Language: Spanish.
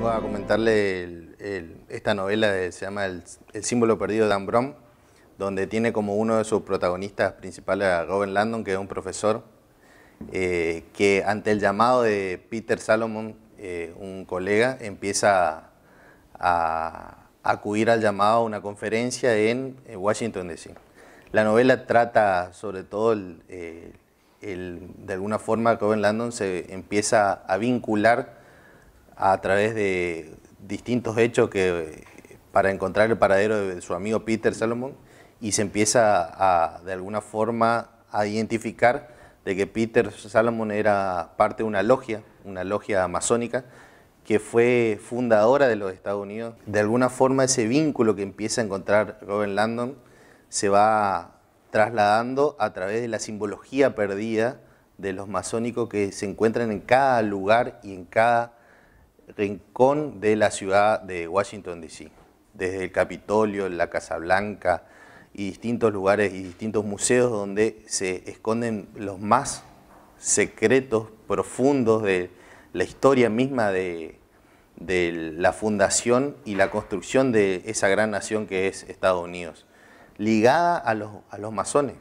vengo a comentarle esta novela se llama el, símbolo perdido de Dan donde tiene como uno de sus protagonistas principales a Robin Landon, que es un profesor, eh, que ante el llamado de Peter Salomon, eh, un colega, empieza a, acudir al llamado a una conferencia en, eh, Washington D.C. La novela trata sobre todo el, de alguna forma Robin Landon se empieza a vincular a través de distintos hechos que, para encontrar el paradero de su amigo Peter Salomon y se empieza a, de alguna forma a identificar de que Peter Salomon era parte de una logia, una logia masónica, que fue fundadora de los Estados Unidos. De alguna forma ese vínculo que empieza a encontrar Robert Landon se va trasladando a través de la simbología perdida de los masónicos que se encuentran en cada lugar y en cada rincón de la ciudad de Washington, D.C., desde el Capitolio, la Casa Blanca y distintos lugares y distintos museos donde se esconden los más secretos profundos de la historia misma de, la fundación y la construcción de esa gran nación que es Estados Unidos, ligada a los masones.